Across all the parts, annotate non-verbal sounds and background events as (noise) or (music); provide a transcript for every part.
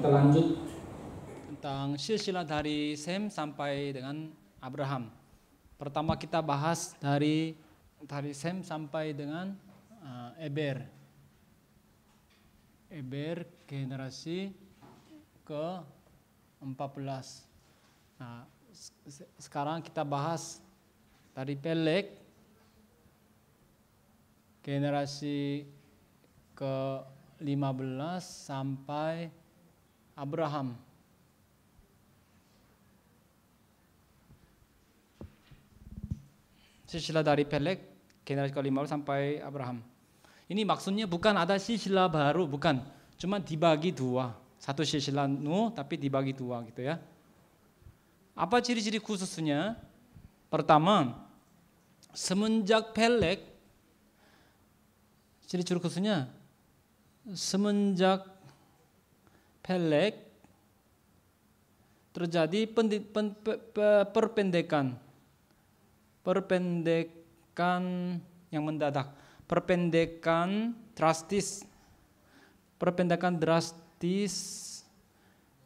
kita lanjut tentang silsilah dari Sem sampai dengan Abraham. Pertama kita bahas dari dari Sem sampai dengan uh, Eber. Eber generasi ke 14. Nah, se sekarang kita bahas dari Pelek generasi ke 15 sampai Abraham. Silsilah dari Pelek, generasi ke-5 sampai Abraham. Ini maksudnya bukan ada silsilah baru, bukan. Cuma dibagi dua. Satu silsilah nu tapi dibagi dua gitu ya. Apa ciri-ciri khususnya? Pertama, semenjak Pelek, ciri-ciri khususnya, semenjak pelek terjadi perpendekan perpendekan yang mendadak perpendekan drastis perpendekan drastis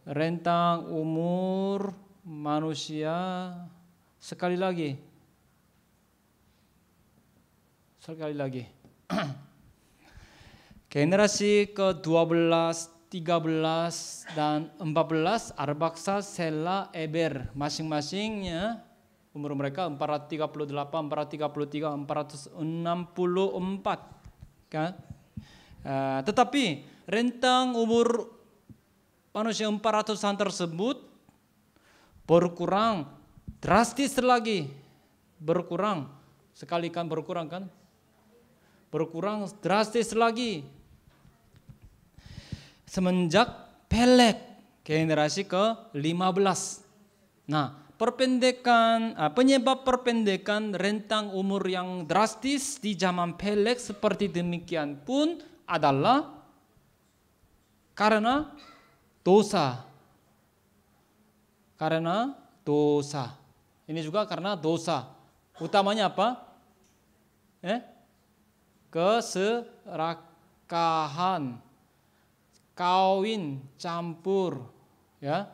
rentang umur manusia sekali lagi sekali lagi (clears throat) generasi ke-12 13 dan 14 Arbaksa, Sela, Eber masing-masingnya umur mereka 438, 433, 464 kan? Uh, tetapi rentang umur manusia 400-an tersebut berkurang drastis lagi berkurang sekali kan berkurang kan berkurang drastis lagi semenjak Pelek generasi ke-15. Nah, perpendekan ah, penyebab perpendekan rentang umur yang drastis di zaman Pelek seperti demikian pun adalah karena dosa. Karena dosa. Ini juga karena dosa. Utamanya apa? Eh? Keserakahan kawin, campur, ya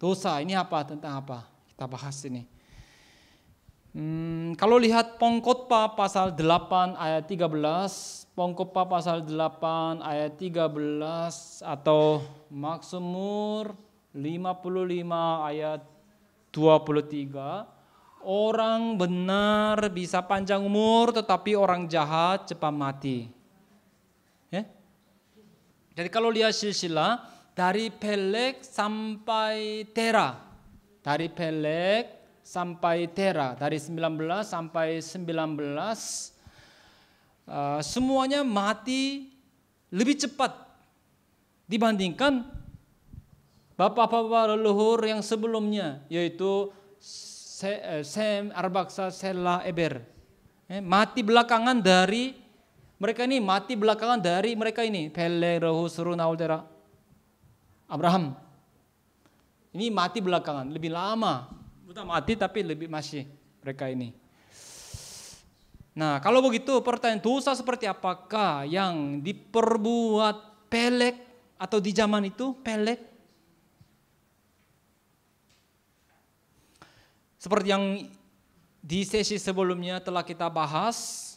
dosa. Ini apa tentang apa? Kita bahas ini. Hmm, kalau lihat Pongkotpa pasal 8 ayat 13, Pongkotpa pasal 8 ayat 13 atau Puluh 55 ayat 23, orang benar bisa panjang umur tetapi orang jahat cepat mati. Jadi kalau lihat silsilah dari pelek sampai tera. Dari pelek sampai tera, dari 19 sampai 19 uh, eh, semuanya mati lebih cepat dibandingkan bapak-bapak leluhur yang sebelumnya yaitu eh, Sem Arbaksa Sela Eber. Eh, mati belakangan dari mereka ini mati belakangan dari mereka ini. Pele, Rohu, Suru, Naudera. Abraham. Ini mati belakangan, lebih lama. Bukan mati tapi lebih masih mereka ini. Nah kalau begitu pertanyaan dosa seperti apakah yang diperbuat pelek atau di zaman itu pelek? Seperti yang di sesi sebelumnya telah kita bahas,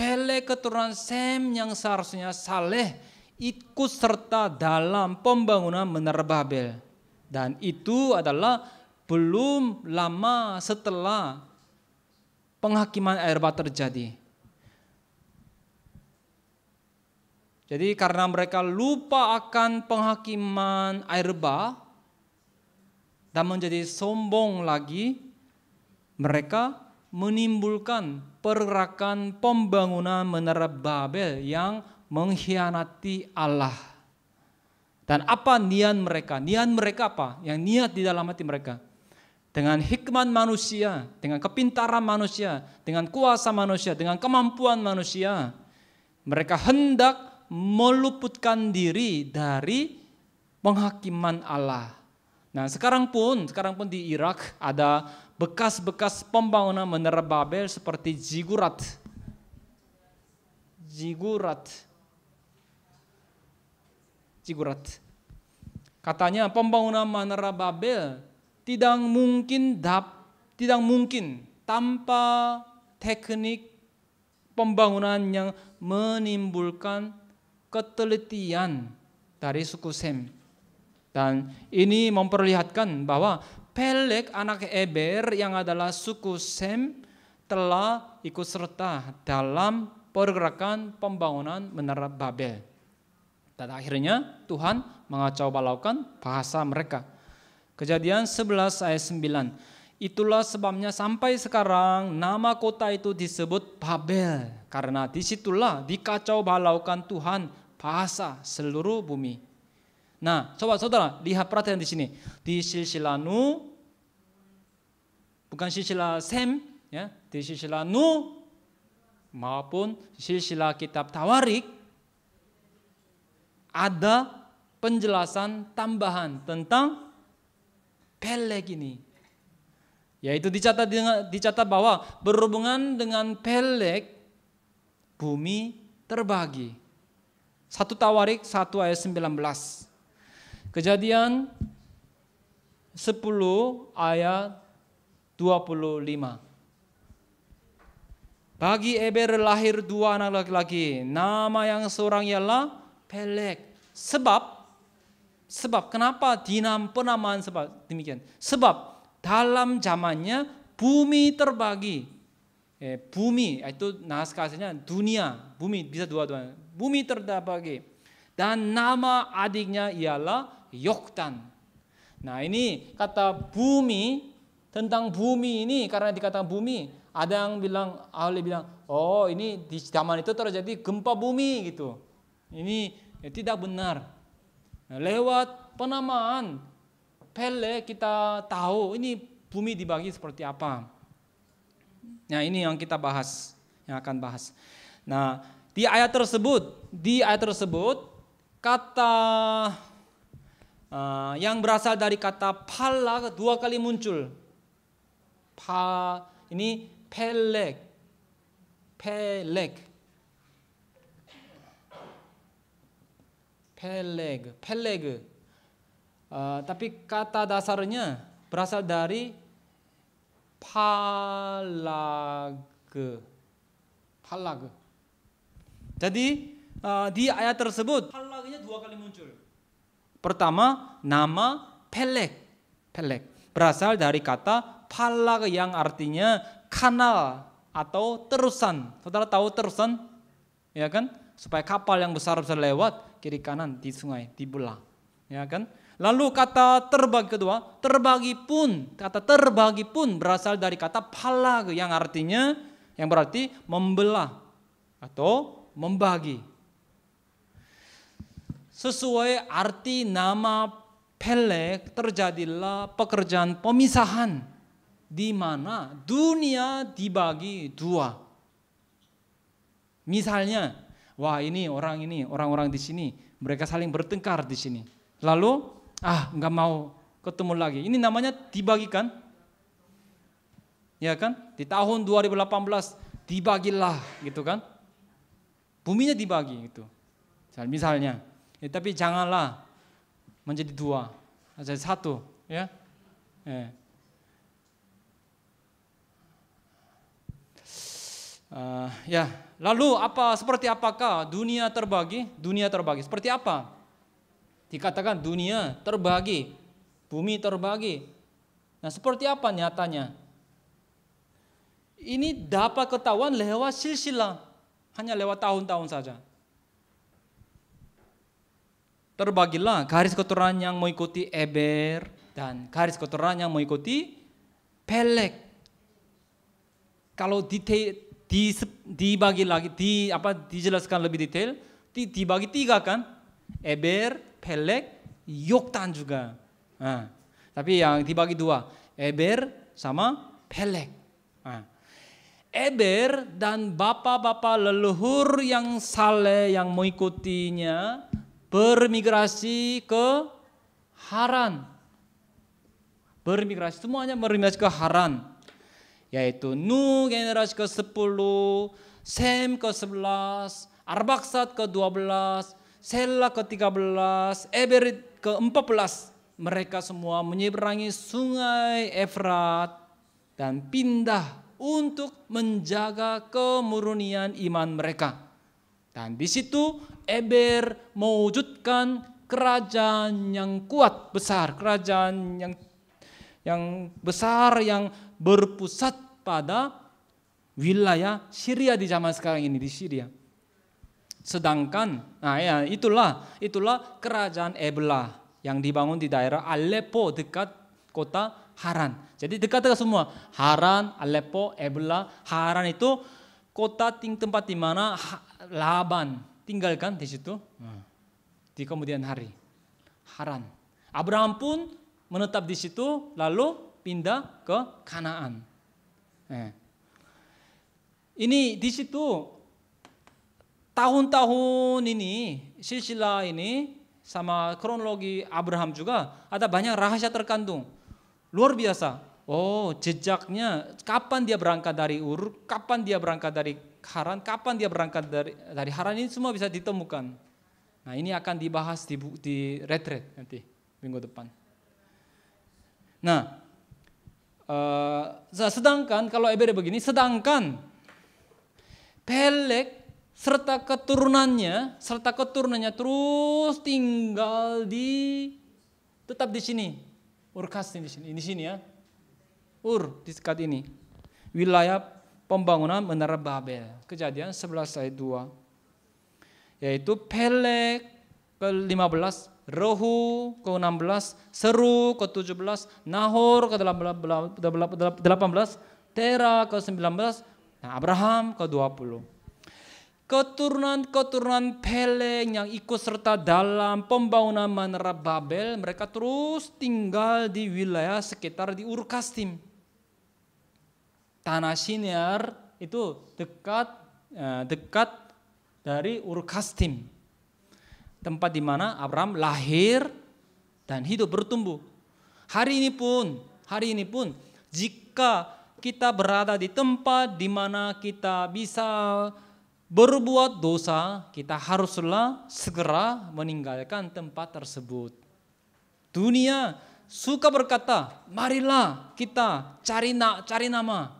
Pele keturunan Sem yang seharusnya saleh ikut serta dalam pembangunan menara Babel. Dan itu adalah belum lama setelah penghakiman air bah terjadi. Jadi karena mereka lupa akan penghakiman air bah dan menjadi sombong lagi, mereka menimbulkan pergerakan pembangunan menara Babel yang mengkhianati Allah. Dan apa niat mereka? Niat mereka apa? Yang niat di dalam hati mereka. Dengan hikmat manusia, dengan kepintaran manusia, dengan kuasa manusia, dengan kemampuan manusia. Mereka hendak meluputkan diri dari penghakiman Allah. Nah sekarang pun, sekarang pun di Irak ada bekas-bekas pembangunan menara Babel seperti zigurat. Zigurat. Zigurat. Katanya pembangunan menara Babel tidak mungkin dap, tidak mungkin tanpa teknik pembangunan yang menimbulkan ketelitian dari suku Sem. Dan ini memperlihatkan bahwa Pelek anak Eber yang adalah suku Sem telah ikut serta dalam pergerakan pembangunan menara Babel. Dan akhirnya Tuhan mengacau balaukan bahasa mereka. Kejadian 11 ayat 9. Itulah sebabnya sampai sekarang nama kota itu disebut Babel. Karena disitulah dikacau balaukan Tuhan bahasa seluruh bumi. Nah, coba saudara lihat perhatian di sini. Di silsilah Nu, bukan silsilah Sem, ya, di silsilah Nu maupun silsilah kitab Tawarik ada penjelasan tambahan tentang pelek ini. Yaitu dicatat dicatat bahwa berhubungan dengan pelek bumi terbagi. Satu Tawarik satu ayat sembilan belas Kejadian 10 ayat 25. Bagi Eber lahir dua anak laki-laki. Nama yang seorang ialah Pelek. Sebab, sebab kenapa dinam penamaan sebab demikian? Sebab dalam zamannya bumi terbagi. Eh, bumi itu naskahnya dunia, bumi bisa dua-dua. Bumi terbagi. Dan nama adiknya ialah Yoktan. Nah ini kata bumi, tentang bumi ini karena dikatakan bumi, ada yang bilang, ahli bilang, oh ini di zaman itu terjadi gempa bumi gitu. Ini ya, tidak benar. Nah, lewat penamaan Pele kita tahu ini bumi dibagi seperti apa. Nah ini yang kita bahas, yang akan bahas. Nah di ayat tersebut, di ayat tersebut kata uh, yang berasal dari kata pala dua kali muncul. Pa ini pelek, pelek, pelek, pelek. Uh, ah, tapi kata dasarnya berasal dari palage, palage. Jadi uh, di ayat tersebut palagenya dua kali muncul. Pertama, nama Pelek. Pelek berasal dari kata palak yang artinya kanal atau terusan. Saudara tahu terusan? Ya kan? Supaya kapal yang besar bisa lewat kiri kanan di sungai, di belah. Ya kan? Lalu kata terbagi kedua, terbagi pun, kata terbagi pun berasal dari kata palag yang artinya, yang berarti membelah atau membagi sesuai arti nama Pelek terjadilah pekerjaan pemisahan di mana dunia dibagi dua. Misalnya, wah ini orang ini, orang-orang di sini, mereka saling bertengkar di sini. Lalu, ah nggak mau ketemu lagi. Ini namanya dibagikan. Ya kan? Di tahun 2018 dibagilah gitu kan. Buminya dibagi gitu. Misalnya, Ya, tapi janganlah menjadi dua, menjadi satu, ya. ya. Uh, ya, lalu apa seperti apakah dunia terbagi? Dunia terbagi seperti apa? Dikatakan dunia terbagi, bumi terbagi. Nah, seperti apa nyatanya? Ini dapat ketahuan lewat silsilah, hanya lewat tahun-tahun saja terbagilah garis kotoran yang mengikuti Eber dan garis kotoran yang mengikuti Pelek. Kalau detail di, dibagi lagi di apa dijelaskan lebih detail di, dibagi tiga kan Eber, Pelek, Yoktan juga. Nah, tapi yang dibagi dua Eber sama Pelek. Nah. Eber dan bapak-bapak leluhur yang saleh yang mengikutinya bermigrasi ke Haran. Bermigrasi semuanya bermigrasi ke Haran. Yaitu Nu generasi ke-10, Sem ke-11, Arbaksat ke-12, Sela ke-13, Eberit ke-14. Mereka semua menyeberangi sungai Efrat dan pindah untuk menjaga kemurnian iman mereka. Dan di situ Eber mewujudkan kerajaan yang kuat besar, kerajaan yang yang besar yang berpusat pada wilayah Syria di zaman sekarang ini di Syria. Sedangkan, nah ya itulah itulah kerajaan Ebla yang dibangun di daerah Aleppo dekat kota Haran. Jadi dekat-dekat semua Haran, Aleppo, Ebla Haran itu kota ting tempat di mana Laban tinggalkan di situ hmm. di kemudian hari. Haran. Abraham pun menetap di situ lalu pindah ke Kanaan. Eh. Ini di situ tahun-tahun ini silsilah ini sama kronologi Abraham juga ada banyak rahasia terkandung. Luar biasa. Oh, jejaknya kapan dia berangkat dari Ur, kapan dia berangkat dari Haran, kapan dia berangkat dari dari Haran ini semua bisa ditemukan. Nah ini akan dibahas di, di retret nanti minggu depan. Nah, uh, sedangkan kalau Ebere begini, sedangkan Pelek serta keturunannya serta keturunannya terus tinggal di tetap di sini Urkas di sini di sini ya Ur di sekat ini wilayah pembangunan Menara Babel. Kejadian 11 ayat 2. Yaitu Pelek ke-15, Rohu ke-16, Seru ke-17, Nahor ke-18, Tera ke-19, nah Abraham ke-20. Keturunan-keturunan Pelek yang ikut serta dalam pembangunan Menara Babel, mereka terus tinggal di wilayah sekitar di Urkastim tanah senior itu dekat eh, dekat dari Urkastim. Tempat di mana Abraham lahir dan hidup bertumbuh. Hari ini pun, hari ini pun jika kita berada di tempat di mana kita bisa berbuat dosa, kita haruslah segera meninggalkan tempat tersebut. Dunia suka berkata, marilah kita cari nak cari nama,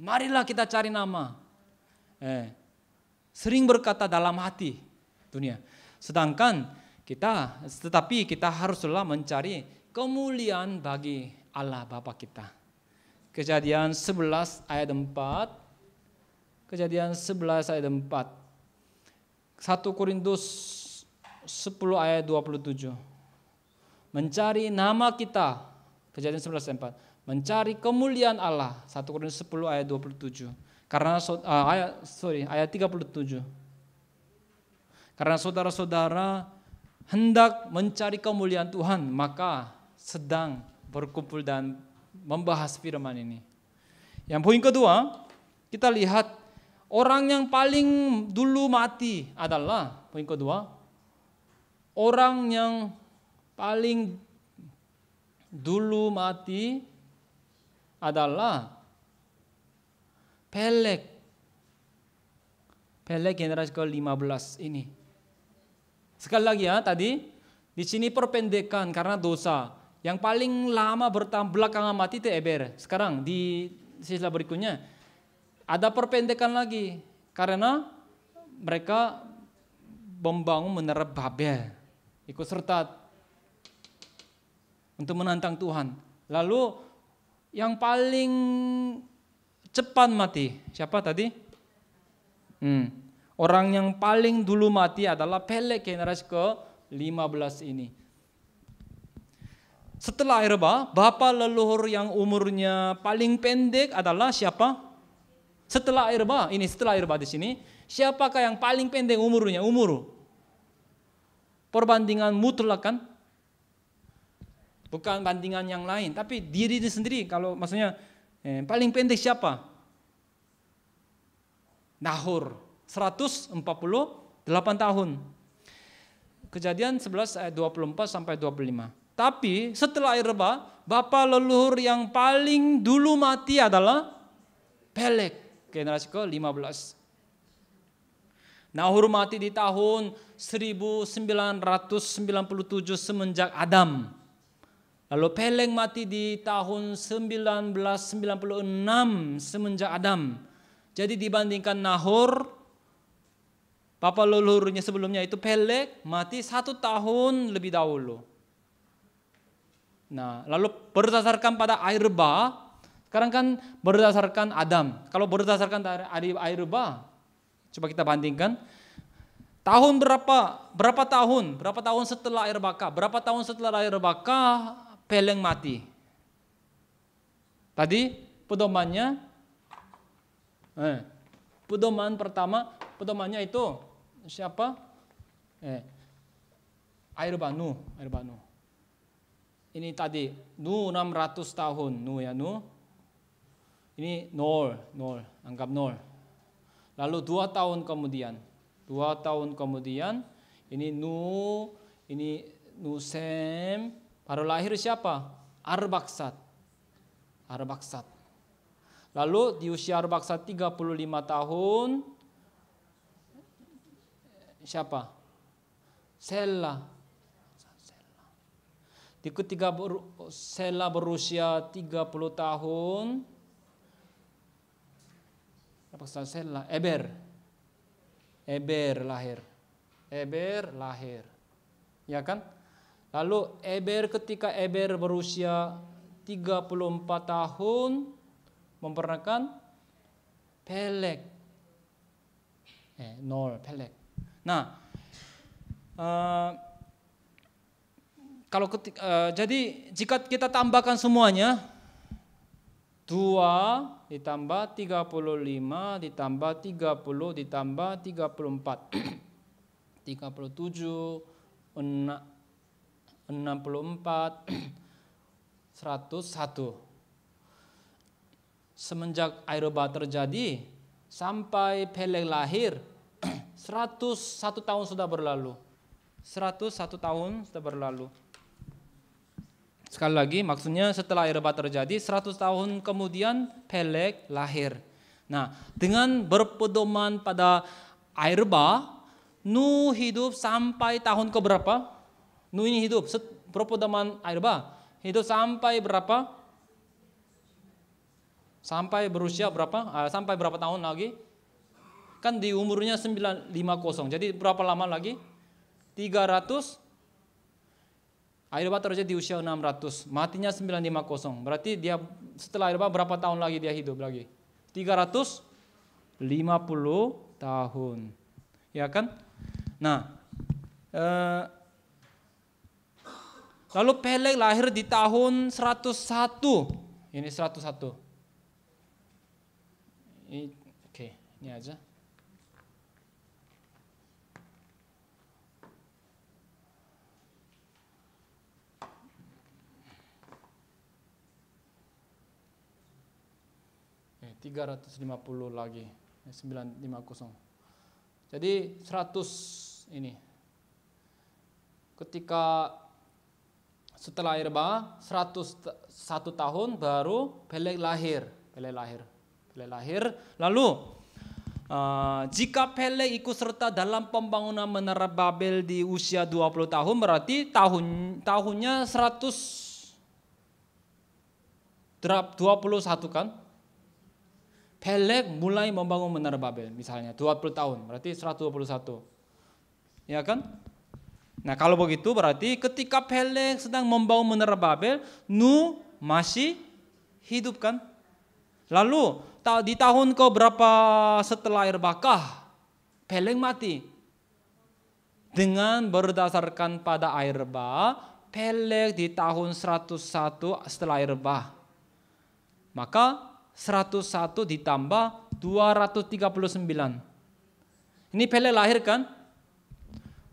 Marilah kita cari nama. Eh, sering berkata dalam hati dunia. Sedangkan kita, tetapi kita haruslah mencari kemuliaan bagi Allah Bapa kita. Kejadian 11 ayat 4. Kejadian 11 ayat 4. 1 Korintus 10 ayat 27. Mencari nama kita. Kejadian 11 ayat 4 mencari kemuliaan Allah. 1 Korintus 10 ayat 27. Karena uh, ayat sorry, ayat 37. Karena saudara-saudara hendak mencari kemuliaan Tuhan, maka sedang berkumpul dan membahas firman ini. Yang poin kedua, kita lihat orang yang paling dulu mati adalah poin kedua, orang yang paling dulu mati adalah pelek pelek generasi ke-15 ini. Sekali lagi ya tadi di sini perpendekan karena dosa. Yang paling lama bertahan belakangan mati itu Eber. Sekarang di sisa berikutnya ada perpendekan lagi karena mereka membangun menara Babel ikut serta untuk menantang Tuhan. Lalu yang paling cepat mati. Siapa tadi? Hmm. Orang yang paling dulu mati adalah Pelek generasi ke-15 ini. Setelah Erba, bapak leluhur yang umurnya paling pendek adalah siapa? Setelah Erba, ini setelah Erba di sini, siapakah yang paling pendek umurnya? Umur. Perbandingan mutlak kan? Bukan bandingan yang lain, tapi diri sendiri. Kalau maksudnya eh, paling pendek siapa? Nahur, 148 tahun. Kejadian 11 ayat 24 sampai 25. Tapi setelah air reba, bapak leluhur yang paling dulu mati adalah Pelek, generasi ke-15. Nahur mati di tahun 1997 semenjak Adam. Lalu Peleng mati di tahun 1996 semenjak Adam. Jadi dibandingkan Nahor, papa leluhurnya sebelumnya itu Peleng mati satu tahun lebih dahulu. Nah, lalu berdasarkan pada air bah, sekarang kan berdasarkan Adam. Kalau berdasarkan air bah, coba kita bandingkan. Tahun berapa? Berapa tahun? Berapa tahun setelah air baka? Berapa tahun setelah air baka peleng mati. Tadi pedomannya, eh, pedoman pertama, pedomannya itu siapa? Eh, air banu, air banu. Ini tadi nu 600 tahun, nu ya nu. Ini nol, nol, anggap nol. Lalu dua tahun kemudian, dua tahun kemudian, ini nu, ini nu sem, Baru lahir siapa? Arbaksat. Arbaksat. Lalu di usia Arbaksat 35 tahun siapa? Sela. Di ketiga ber, Sela berusia 30 tahun Arbaksat Sela, Eber. Eber lahir. Eber lahir. Ya kan? Lalu Eber ketika Eber berusia 34 tahun memperanakan Pelek. Eh, Nol, Pelek. Nah, uh, kalau ketika, uh, eh, jadi jika kita tambahkan semuanya 2 ditambah 35 ditambah 30 ditambah 34 37 6 64, 101. Semenjak Aeroba terjadi sampai Peleg lahir 101 tahun sudah berlalu. 101 tahun sudah berlalu. Sekali lagi maksudnya setelah Aeroba terjadi 100 tahun kemudian Peleg lahir. Nah, dengan berpedoman pada Airba, Nuh hidup sampai tahun keberapa? Nuh ini hidup set air bah? hidup sampai berapa? Sampai berusia berapa? Ah, sampai berapa tahun lagi? Kan di umurnya 950. Jadi berapa lama lagi? 300 Air bah terusnya di usia 600. Matinya 950. Berarti dia setelah bah berapa tahun lagi dia hidup lagi? 300 50 tahun. Ya kan? Nah, eh, Lalu Peleg lahir di tahun 101. Ini 101. Ini, oke, okay, ini aja. Oke, 350 lagi. 950. Eh, Jadi 100 ini. Ketika setelah air bah 101 tahun baru Pelek lahir. Pelek lahir. Pelek lahir. Lalu Uh, jika Pele ikut serta dalam pembangunan Menara Babel di usia 20 tahun berarti tahun tahunnya 100 drop 21 kan? Pele mulai membangun Menara Babel misalnya 20 tahun berarti 121. Ya kan? Nah, kalau begitu berarti ketika Pelek sedang membawa menara Babel, Nu masih hidup kan? Lalu di tahun ke berapa setelah air bakah, Pelek mati. Dengan berdasarkan pada air bah, Pelek di tahun 101 setelah air bah. Maka 101 ditambah 239. Ini Pelek lahir kan?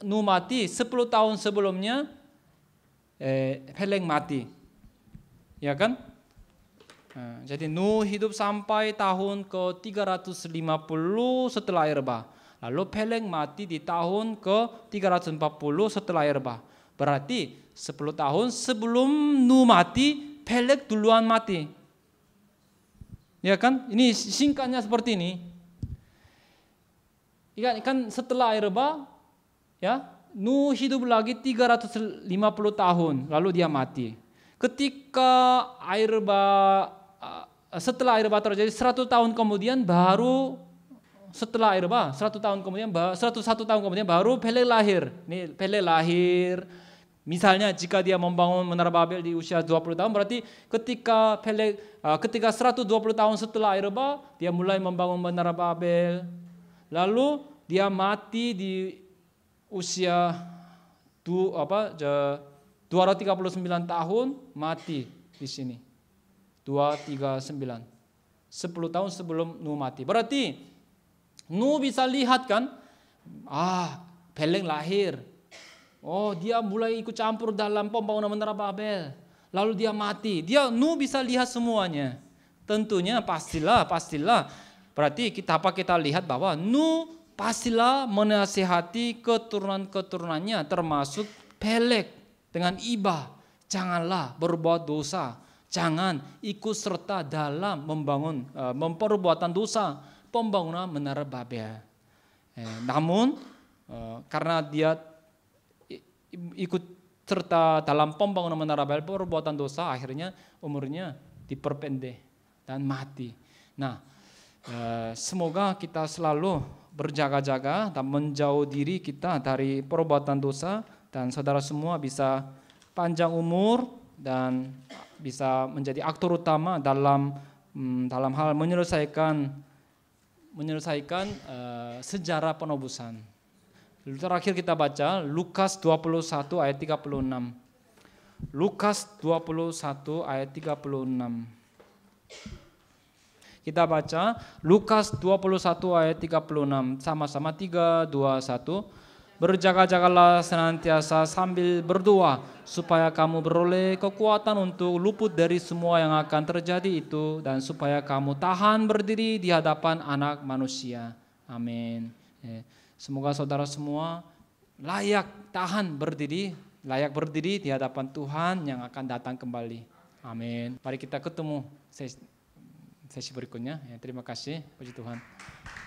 Nu mati 10 tahun sebelumnya eh, Peleng mati. Ya kan? Nah, jadi Nu hidup sampai tahun ke 350 setelah Erba. Lalu Peleng mati di tahun ke 340 setelah Erba. Berarti 10 tahun sebelum Nu mati, Peleg duluan mati. Ya kan? Ini singkatnya seperti ini. Ikan, ikan setelah bah, Ya, Nuh hidup lagi 350 tahun lalu dia mati. Ketika air bah setelah air bah terjadi 100 tahun kemudian baru setelah air bah 100 tahun kemudian 101 tahun kemudian baru Pele lahir. Nih Pele lahir. Misalnya jika dia membangun menara Babel di usia 20 tahun berarti ketika Pele ketika 120 tahun setelah air bah dia mulai membangun menara Babel. Lalu dia mati di usia du, apa, 239 tahun mati di sini. 239. 10 tahun sebelum Nuh mati. Berarti Nuh bisa lihat kan, ah Peleng lahir. Oh dia mulai ikut campur dalam pembangunan menara Babel. Lalu dia mati. Dia Nuh bisa lihat semuanya. Tentunya pastilah, pastilah. Berarti kita apa kita lihat bahwa Nuh pastilah menasihati keturunan-keturunannya termasuk Pelek dengan Iba. Janganlah berbuat dosa. Jangan ikut serta dalam membangun memperbuatan dosa pembangunan menara Babel. E, namun e, karena dia ikut serta dalam pembangunan menara Babel perbuatan dosa akhirnya umurnya diperpendek dan mati. Nah, e, semoga kita selalu berjaga-jaga dan menjauh diri kita dari perbuatan dosa dan saudara semua bisa panjang umur dan bisa menjadi aktor utama dalam hmm, dalam hal menyelesaikan menyelesaikan uh, sejarah penobusan. Terakhir kita baca Lukas 21 ayat 36. Lukas 21 ayat 36. Kita baca Lukas 21 ayat 36 sama-sama 3 2 1. Berjaga-jagalah senantiasa sambil berdoa supaya kamu beroleh kekuatan untuk luput dari semua yang akan terjadi itu dan supaya kamu tahan berdiri di hadapan anak manusia. Amin. Eh, semoga saudara semua layak tahan berdiri, layak berdiri di hadapan Tuhan yang akan datang kembali. Amin. Mari kita ketemu sesi berikutnya. Ya, terima kasih, puji Tuhan.